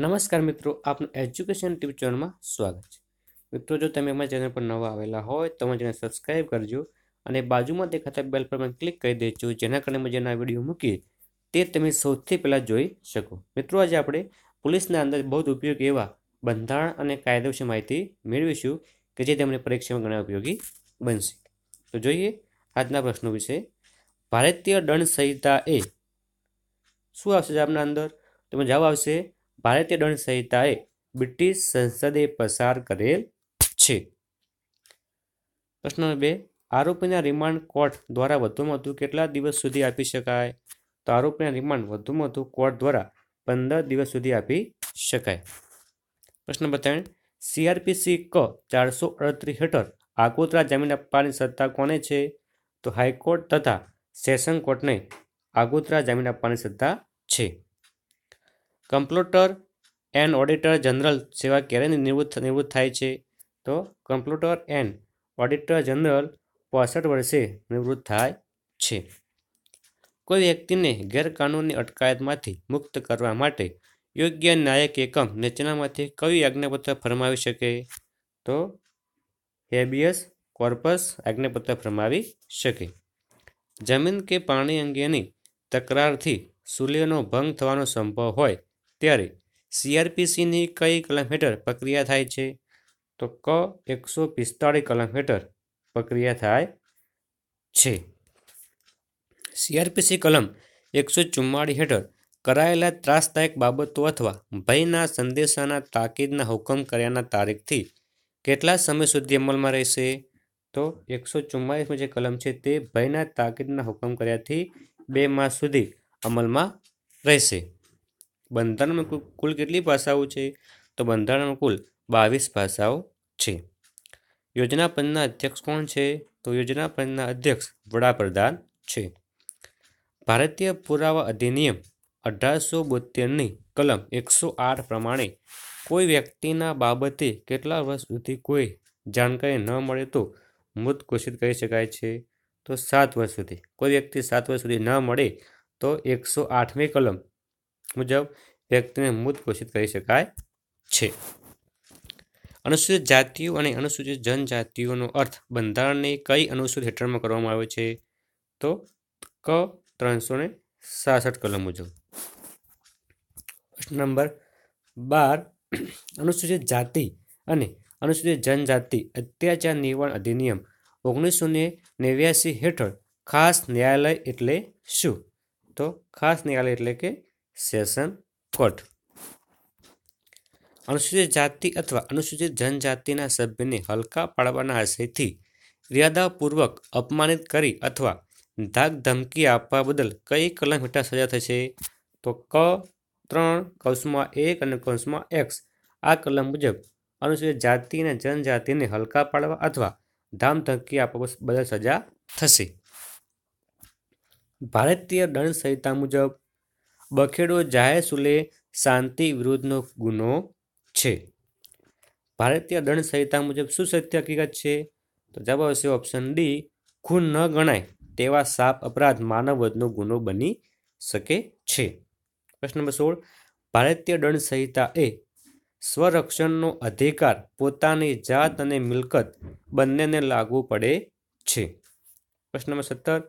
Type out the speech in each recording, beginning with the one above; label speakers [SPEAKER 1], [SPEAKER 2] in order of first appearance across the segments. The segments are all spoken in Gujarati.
[SPEAKER 1] નમસ્કાર મિત્રો આપનું એજ્યુકેશન ટીપ ચેનલમાં સ્વાગત છે મિત્રો જો તમે અમારા ચેનલ પર નવા આવેલા હોય તો અમારા ચેનલ સબસ્ક્રાઈબ કરજો અને બાજુમાં દેખાતા બેલ પર પણ ક્લિક કરી દેજો જેના કારણે મેં જેના વિડીયો મૂકીએ તે તમે સૌથી પહેલાં જોઈ શકો મિત્રો આજે આપણે પોલીસના અંદર બહુ જ ઉપયોગ એવા બંધારણ અને કાયદો વિશે માહિતી મેળવીશું કે જે તમને પરીક્ષામાં ઘણા ઉપયોગી બનશે તો જોઈએ આજના પ્રશ્નો વિશે ભારતીય દંડ સંહિતા એ શું આવશે આપના અંદર તેમાં જવાબ આવશે ભારતીય દંડ સંહિતાએ બ્રિટિશ સંસદે પસાર કરેલ છે પ્રશ્ન બે આરોપીના રિમાન્ડ કોર્ટ દ્વારા વધુમાં વધુ કેટલા દિવસ સુધી આપી શકાય તો આરોપીના રિમાન્ડ વધુમાં વધુ કોર્ટ દ્વારા પંદર દિવસ સુધી આપી શકાય પ્રશ્ન નંબર ત્રણ સીઆરપીસી ક ચારસો અડત્રીસ હેઠળ આગોતરા જામીન આપવાની સત્તા કોને છે તો હાઈકોર્ટ તથા સેશન કોર્ટને આગોતરા જામીન આપવાની સત્તા છે કમ્પ્યુટર એન્ડ ઓડિટર જનરલ સેવા ક્યારે નિવૃત્ત નિવૃત્ત થાય છે તો કમ્પ્યુટર એન્ડ ઓડિટર જનરલ પોસઠ વર્ષે નિવૃત્ત થાય છે કોઈ વ્યક્તિને ગેરકાનૂની અટકાયતમાંથી મુક્ત કરવા માટે યોગ્ય ન્યાયિક એકમ નીચેનામાંથી કયું આજ્ઞાપત્ર ફરમાવી શકે તો હેબિયસ કોર્પસ આજ્ઞાપત્ર ફરમાવી શકે જમીન કે પાણી અંગેની તકરારથી સૂર્યનો ભંગ થવાનો સંભવ હોય ત્યારે સીઆરપીસીની કઈ કલમ હેઠળ પ્રક્રિયા થાય છે તો ક એકસો પિસ્તાળીસ કલમ હેઠળ પ્રક્રિયા થાય છે સીઆરપીસી કલમ એકસો ચુમ્માળીસ હેઠળ કરાયેલા ત્રાસદાયક બાબતો અથવા ભયના સંદેશાના તાકીદના હુકમ કર્યાના તારીખથી કેટલા સમય સુધી અમલમાં રહેશે તો એકસો ચુમ્માલીસમાં જે કલમ છે તે ભયના તાકીદના હુકમ કર્યાથી બે માસ સુધી અમલમાં રહેશે બંધારણમાં કુલ કેટલી ભાષાઓ છે તો બંધારણમાં કુલ બાવીસ ભાષાઓ છે યોજના પંચના અધ્યક્ષ કોણ છે તો યોજના પંચના અધ્યક્ષ વડાપ્રધાન છે ભારતીય પુરાવા અધિનિયમ અઢારસો બોતેરની કલમ એકસો આઠ પ્રમાણે કોઈ વ્યક્તિના બાબતે કેટલા વર્ષ સુધી કોઈ જાણકારી ન મળે તો મૃત ઘોષિત કરી શકાય છે તો સાત વર્ષ સુધી કોઈ વ્યક્તિ સાત વર્ષ સુધી ન મળે તો એકસો આઠમી કલમ મુજબ વ્યક્તિને મૃત ઘોષિત કરી શકાય છે અનુસૂચિત જાતિઓ અને અનુસૂચિત જનજાતિઓનો અર્થ બંધારણને કઈ અનુસૂચિત હેઠળમાં કરવામાં આવે છે તો ક ત્રણસો ને સાસઠ કલમ મુજબ નંબર બાર અનુસૂચિત જાતિ અને અનુસૂચિત જનજાતિ અત્યાચાર નિવારણ અધિનિયમ ઓગણીસો ને નેવ્યાસી હેઠળ ખાસ ન્યાયાલય એટલે શું તો ખાસ ન્યાયાલય એટલે કે સેશન કોડ અનુસૂચિત જાતિ અથવા અનુસૂચિત જનજાતિના સભ્યને હલકા પાડવાના આશયથી ઇરાદાપૂર્વક અપમાનિત કરી અથવા ધાક ધમકી આપવા બદલ કઈ કલમ હેઠળ સજા થશે તો ક ત્રણ કૌંસમાં એક અને કૌંસમાં એક્સ આ કલમ મુજબ અનુસૂચિત જાતિ અને જનજાતિને હલકા પાડવા અથવા ધામ ધમકી આપવા બદલ સજા થશે ભારતીય દંડ સંહિતા મુજબ બખેડો જાહેસુલે શાંતિ વિરુદ્ધનો ગુનો છે ભારતીય દંડ સંહિતા મુજબ શું સત્ય હકીકત છે તો જવાબ આવશે ઓપ્શન ડી ખૂન ન ગણાય તેવા સાપ અપરાધ માનવવધનો ગુનો બની શકે છે પ્રશ્ન નંબર સોળ ભારતીય દંડ સંહિતા એ સ્વરક્ષણનો અધિકાર પોતાની જાત અને મિલકત બંનેને લાગુ પડે છે પ્રશ્ન નંબર સત્તર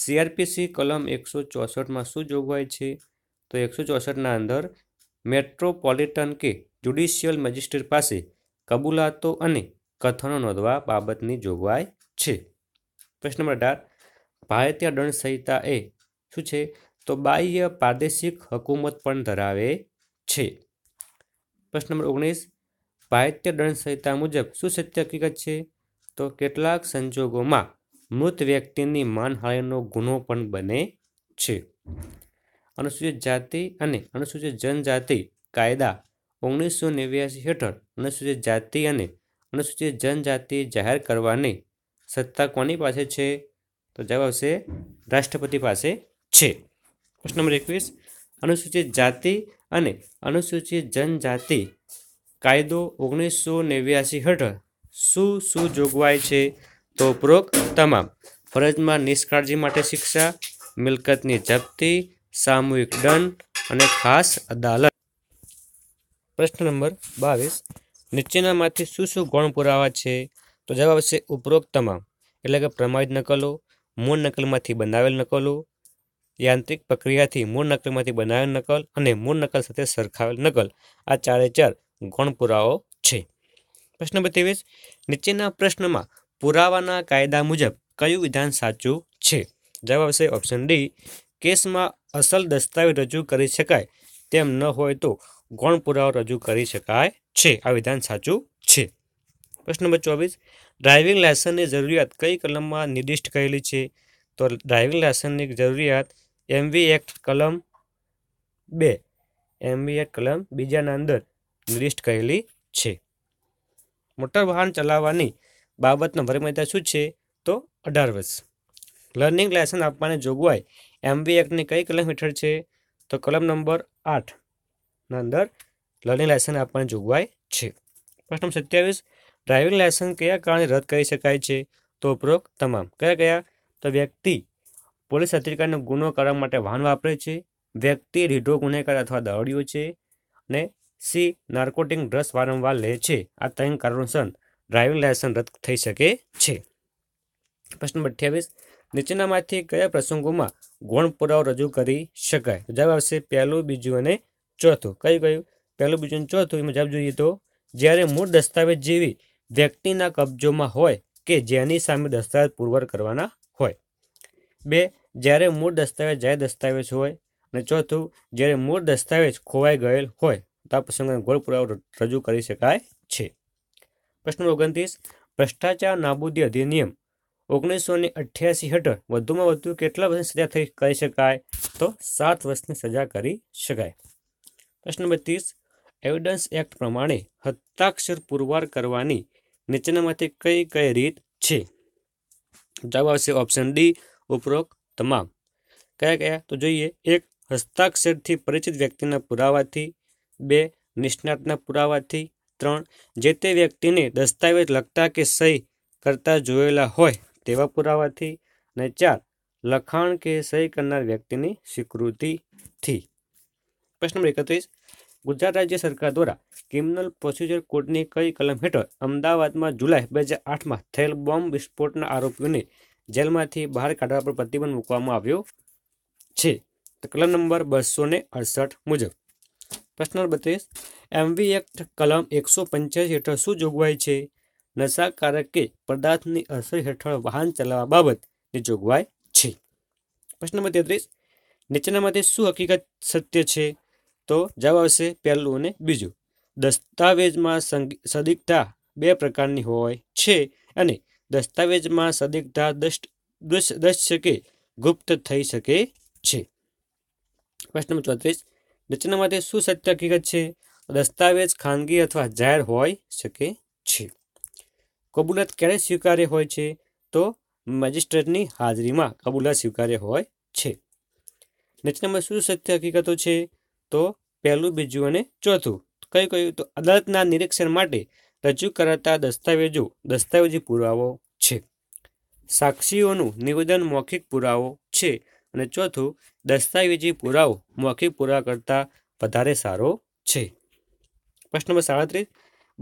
[SPEAKER 1] સીઆરપીસી કલમ એકસો ચોસઠમાં શું જોગવાઈ છે તો એકસો ચોસઠના અંદર મેટ્રોપોલિટન કે જ્યુડિશિયલ મેજિસ્ટ્રેટ પાસે કબૂલાતો અને કથનો નોંધવા બાબતની જોગવાઈ છે પ્રશ્ન નંબર અઢાર ભારતીય દંડ સંહિતા એ શું છે તો બાહ્ય પ્રાદેશિક હકુમત પણ ધરાવે છે પ્રશ્ન નંબર ઓગણીસ ભારતીય દંડ સંહિતા મુજબ શું સત્ય હકીકત છે તો કેટલાક સંજોગોમાં મૃત વ્યક્તિની માનહાનિનો ગુનો પણ બને છે અનુસૂચિત જાતિ અને અનુસૂચિત જનજાતિ કાયદા ઓગણીસો નેવ્યાસી હેઠળ અનુસૂચિત જાતિ અને અનુસૂચિત જનજાતિ જાહેર કરવાની સત્તા કોની પાસે છે તો જવાબ છે રાષ્ટ્રપતિ પાસે છે પ્રશ્ન નંબર એકવીસ અનુસૂચિત જાતિ અને અનુસૂચિત જનજાતિ કાયદો ઓગણીસો નેવ્યાસી હેઠળ શું શું જોગવાઈ છે તો ઉપરોક્ત તમામ ફરજમાં નિષ્કાળજી માટે શિક્ષા મિલકતની જપ્તી સામૂહિક દંડ અને ખાસ અદાલત પ્રશ્ન નંબર બાવીસ નીચેનામાંથી શું શું ગૌણ પુરાવા છે તો જવાબ આવશે ઉપરોક્ત તમામ એટલે કે પ્રમાણિત નકલો મૂળ નકલમાંથી બનાવેલ નકલો યાંત્રિક પ્રક્રિયાથી મૂળ નકલમાંથી બનાવેલ નકલ અને મૂળ નકલ સાથે સરખાવેલ નકલ આ ચારે ચાર ગૌણ પુરાવો છે પ્રશ્ન નંબર ત્રેવીસ નીચેના પ્રશ્નમાં પુરાવાના કાયદા મુજબ કયું વિધાન સાચું છે જવાબ આવશે ઓપ્શન ડી કેસમાં અસલ દસ્તાવેજ રજૂ કરી શકાય તેમ ન હોય તો ગૌણ પુરાવો રજૂ કરી શકાય છે આ વિધાન સાચું છે પ્રશ્ન નંબર ચોવીસ ડ્રાઇવિંગ લાયસન્સની જરૂરિયાત કઈ કલમમાં નિર્દિષ્ટ કરેલી છે તો ડ્રાઇવિંગ લાયસન્સની જરૂરિયાત એમવી એક્ટ કલમ બે એમવી એક્ટ કલમ બીજાના અંદર નિર્દિષ્ટ કરેલી છે મોટર વાહન ચલાવવાની બાબતનો વયમર્યાદા શું છે તો અઢાર વર્ષ લર્નિંગ લાયસન્સ આપવાની જોગવાઈ એમવી એક્ટની કઈ કલમ હેઠળ છે તો કલમ નંબર આઠના અંદર લર્નિંગ લાયસન્સ આપવાની જોગવાઈ છે પ્રશ્ન સત્યાવીસ ડ્રાઇવિંગ લાયસન્સ કયા કારણે રદ કરી શકાય છે તો ઉપરોક્ત તમામ કયા કયા તો વ્યક્તિ પોલીસ અધિકારીનો ગુનો કરવા માટે વાહન વાપરે છે વ્યક્તિ રીઢો ગુનેગાર અથવા દહડ્યો છે અને સી નાર્કોટિક ડ્રગ્સ વારંવાર લે છે આ ત્રણ કારણોસર ડ્રાઇવિંગ લાયસન્સ રદ થઈ શકે છે પ્રશ્ન અઠ્યાવીસ નીચેનામાંથી કયા પ્રસંગોમાં ગૌણ પુરાવો રજૂ કરી શકાય જવાબ આવશે પહેલું બીજું અને ચોથું કયું કયું પહેલું બીજું અને ચોથું એમાં જવાબ જોઈએ તો જ્યારે મૂળ દસ્તાવેજ જેવી વ્યક્તિના કબજોમાં હોય કે જેની સામે દસ્તાવેજ પુરવાર કરવાના હોય બે જ્યારે મૂળ દસ્તાવેજ જાય દસ્તાવેજ હોય અને ચોથું જ્યારે મૂળ દસ્તાવેજ ખોવાઈ ગયેલ હોય તો આ પ્રસંગોને ગોળ પુરાવો રજૂ કરી શકાય છે પ્રશ્ન ઓગણત્રીસ ભ્રષ્ટાચાર નાબૂદી અધિનિયમ ઓગણીસો ને અઠ્યાસી હેઠળ વધુમાં વધુ કેટલા વર્ષની સજા થઈ કરી શકાય તો સાત વર્ષની સજા કરી શકાય પ્રશ્ન નંબર ત્રીસ એવિડન્સ એક્ટ પ્રમાણે હસ્તાક્ષર પુરવાર કરવાની નીચેનામાંથી કઈ કઈ રીત છે જવાબ આવશે ઓપ્શન ડી ઉપરોક્ત તમામ કયા કયા તો જોઈએ એક હસ્તાક્ષરથી પરિચિત વ્યક્તિના પુરાવાથી બે નિષ્ણાતના પુરાવાથી ત્રણ જે તે વ્યક્તિને દસ્તાવેજ લખતા કે સહી કરતા જોયેલા હોય તેવા પુરાવાથી અને ચાર લખાણ કે સહી કરનાર વ્યક્તિની સ્વીકૃતિથી પ્રશ્ન નંબર એકત્રીસ ગુજરાત રાજ્ય સરકાર દ્વારા ક્રિમિનલ પ્રોસિજર કોડની કઈ કલમ હેઠળ અમદાવાદમાં જુલાઈ બે હજાર આઠમાં થયેલ બોમ્બ વિસ્ફોટના આરોપીઓને જેલમાંથી બહાર કાઢવા પર પ્રતિબંધ મૂકવામાં આવ્યો છે કલમ નંબર બસો ને અડસઠ મુજબ પ્રશ્ન નંબર બત્રીસ એમવી એક્ટ કલમ એકસો પંચ્યાસી હેઠળ શું જોગવાઈ છે નશાકારક કે પદાર્થની અસર હેઠળ વાહન ચલાવવા બાબતની જોગવાઈ છે પ્રશ્ન નંબર તેત્રીસ નીચેનામાંથી શું હકીકત સત્ય છે તો જવાબ આવશે પહેલું અને બીજું દસ્તાવેજમાં સદિગ્ધતા બે પ્રકારની હોય છે અને દસ્તાવેજમાં સદિગ્ધતા સદિગ્ધા દ્રશ્ય કે ગુપ્ત થઈ શકે છે પ્રશ્ન નંબર ચોત્રીસ રચના માટે શું સત્ય હકીકત છે દસ્તાવેજ ખાનગી અથવા જાહેર હોઈ શકે છે કબૂલાત ક્યારે સ્વીકાર્ય હોય છે તો મેજિસ્ટ્રેટની હાજરીમાં કબૂલાત સ્વીકાર્ય હોય છે નીચેનામાં શું સત્ય હકીકતો છે તો પહેલું બીજું અને ચોથું કઈ કયું તો અદાલતના નિરીક્ષણ માટે રજૂ કરાતા દસ્તાવેજો દસ્તાવેજી પુરાવો છે સાક્ષીઓનું નિવેદન મૌખિક પુરાવો છે અને ચોથું દસ્તાવેજી પુરાવો મૌખિક પુરાવા કરતાં વધારે સારો છે પ્રશ્ન નંબર સાડત્રીસ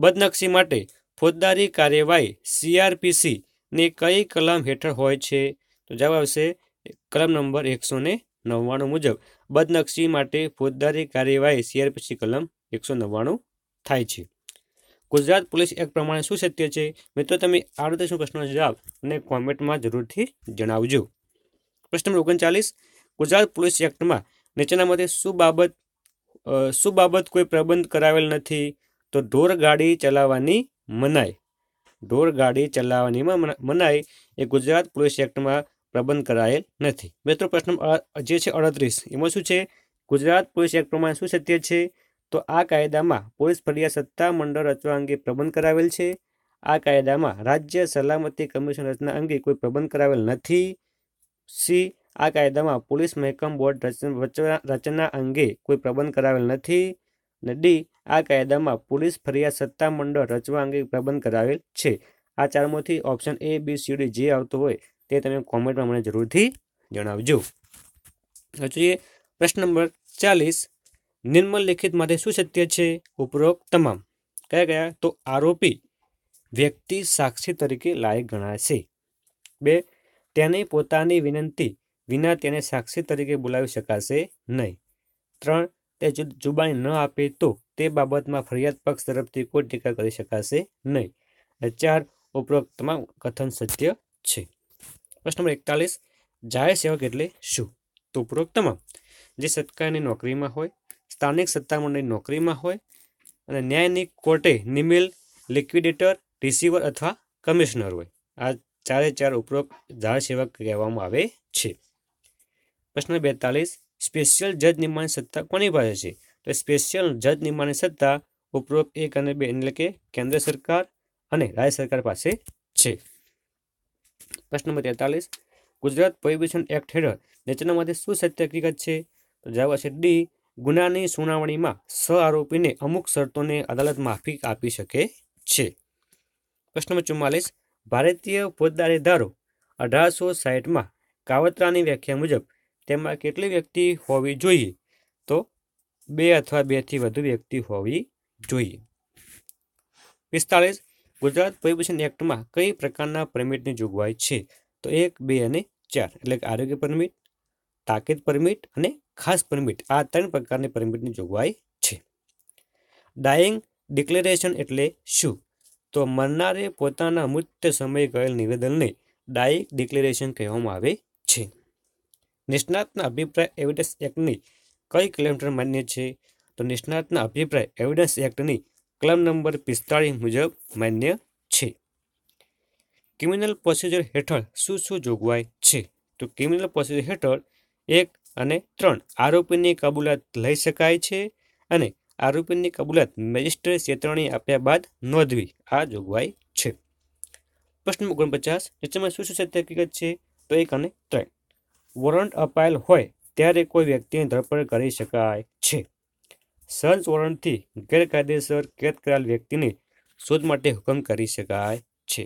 [SPEAKER 1] બદનક્ષી માટે ફોજદારી કાર્યવાહી સીઆરપીસી ની કઈ કલમ હેઠળ હોય છે તો જવાબ આવશે કલમ નંબર એકસો ને નવ્વાણું મુજબ બદનક્ષી માટે ફોજદારી કાર્યવાહી સીઆરપીસી કલમ એકસો નવ્વાણું થાય છે ગુજરાત પોલીસ એક્ટ પ્રમાણે શું સત્ય છે મિત્રો તમે આ રીતે શું પ્રશ્નનો જવાબ અને કોમેન્ટમાં જરૂરથી જણાવજો પ્રશ્ન નંબર ઓગણચાલીસ ગુજરાત પોલીસ એક્ટમાં નીચેનામાંથી શું બાબત શું બાબત કોઈ પ્રબંધ કરાવેલ નથી તો ઢોર ગાડી ચલાવવાની મનાઈ ઢોર ગાડી ચલાવવાનીમાં મનાઈ એ ગુજરાત પોલીસ એક્ટમાં પ્રબંધ કરાયેલ નથી મિત્રો પ્રશ્ન જે છે અડત્રીસ એમાં શું છે ગુજરાત પોલીસ એક્ટ પ્રમાણે શું સત્ય છે તો આ કાયદામાં પોલીસ ફરિયાદ સત્તા મંડળ રચવા અંગે પ્રબંધ કરાવેલ છે આ કાયદામાં રાજ્ય સલામતી કમિશન રચના અંગે કોઈ પ્રબંધ કરાવેલ નથી સી આ કાયદામાં પોલીસ મહેકમ બોર્ડ રચના અંગે કોઈ પ્રબંધ કરાવેલ નથી અને ડી આ કાયદામાં પોલીસ ફરિયાદ સત્તા મંડળ રચવા અંગે પ્રબંધ કરાવેલ છે આ ચારમાંથી option A B C D જે આવતો હોય તે તમે કોમેન્ટમાં મને જરૂરથી જણાવજો જોઈએ પ્રશ્ન નંબર ચાલીસ નિર્મલ નિમ્નલિખિત માટે શું સત્ય છે ઉપરોક્ત તમામ કયા કયા તો આરોપી વ્યક્તિ સાક્ષી તરીકે લાયક ગણાશે બે તેને પોતાની વિનંતી વિના તેને સાક્ષી તરીકે બોલાવી શકાશે નહીં ત્રણ તે જુબાની ન આપે તો તે બાબતમાં ફરિયાદ પક્ષ તરફથી કોઈ ટીકા કરી શકાશે નહીં ચાર ઉપરોક્ત તમામ કથન સત્ય છે પ્રશ્ન નંબર એકતાલીસ જાહેર સેવક એટલે શું તો ઉપરોક્ત તમામ જે સત્કારની નોકરીમાં હોય સ્થાનિક સત્તામંડળની નોકરીમાં હોય અને ન્યાયની કોર્ટે નિમેલ લિક્વિડેટર રિસીવર અથવા કમિશનર હોય આ ચારે ચાર ઉપરોક્ત જાહેર સેવક કહેવામાં આવે છે પ્રશ્ન બેતાલીસ સ્પેશિયલ જજ નિમવાની સત્તા કોની પાસે છે તો સ્પેશિયલ જજ નિમવાની સત્તા ઉપરોક્ત એક અને બે એટલે કે કેન્દ્ર સરકાર અને રાજ્ય સરકાર પાસે છે પ્રશ્ન નંબર તેતાલીસ ગુજરાત પ્રોહિબિશન એક્ટ હેઠળ નીચેનામાંથી શું સત્ય હકીકત છે તો જવાબ છે ડી ગુનાની સુનાવણીમાં સ આરોપીને અમુક શરતોને અદાલત માફી આપી શકે છે પ્રશ્ન નંબર ચુમ્માલીસ ભારતીય ફોજદારી ધારો અઢારસો સાહીઠમાં કાવતરાની વ્યાખ્યા મુજબ તેમાં કેટલી વ્યક્તિ હોવી જોઈએ તો બે અથવા બેથી વધુ વ્યક્તિ હોવી જોઈએ પિસ્તાળીસ ગુજરાત પોલ્યુશન એક્ટમાં કઈ પ્રકારના પરમિટની જોગવાઈ છે તો એક બે અને ચાર એટલે કે આરોગ્ય પરમિટ તાકીદ પરમિટ અને ખાસ પરમિટ આ ત્રણ પ્રકારની પરમિટની જોગવાઈ છે ડાયિંગ ડિક્લેરેશન એટલે શું તો મરનારે પોતાના મૃત્યુ સમયે ગયેલ નિવેદનને ડાયિંગ ડિક્લેરેશન કહેવામાં આવે છે નિષ્ણાતના અભિપ્રાય એવિડન્સ એક્ટની કઈ કિલોમીટર માન્ય છે તો નિષ્ણાતના અભિપ્રાય એવિડન્સ એક્ટની ક્લેમ નંબર પિસ્તાળીસ મુજબ માન્ય છે ક્રિમિનલ પ્રોસિજર હેઠળ શું શું જોગવાઈ છે તો ક્રિમિનલ પ્રોસિજર હેઠળ એક અને ત્રણ આરોપીની કબૂલાત લઈ શકાય છે અને આરોપીની કબૂલાત મેજિસ્ટ્રેટ ચેતવણી આપ્યા બાદ નોંધવી આ જોગવાઈ છે પ્રશ્ન ઓગણપચાસ નીચેમાં શું શું સત્ય હકીકત છે તો એક અને ત્રણ વોરંટ અપાયેલ હોય ત્યારે કોઈ વ્યક્તિની ધરપકડ કરી શકાય છે સર્ચ વોરંટથી ગેરકાયદેસર કેદ કરાયેલ વ્યક્તિને શોધ માટે હુકમ કરી શકાય છે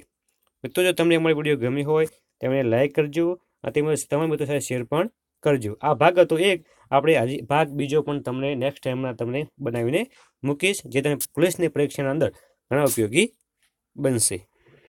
[SPEAKER 1] મિત્રો જો તમને અમારી વિડીયો ગમી હોય તેમને લાઇક કરજો અને તેમજ તમામ મિત્રો સાથે શેર પણ કરજો આ ભાગ હતો એક આપણે આજે ભાગ બીજો પણ તમને નેક્સ્ટ ટાઈમના તમને બનાવીને મૂકીશ જે તમે પોલીસની પરીક્ષાના અંદર ઘણા ઉપયોગી બનશે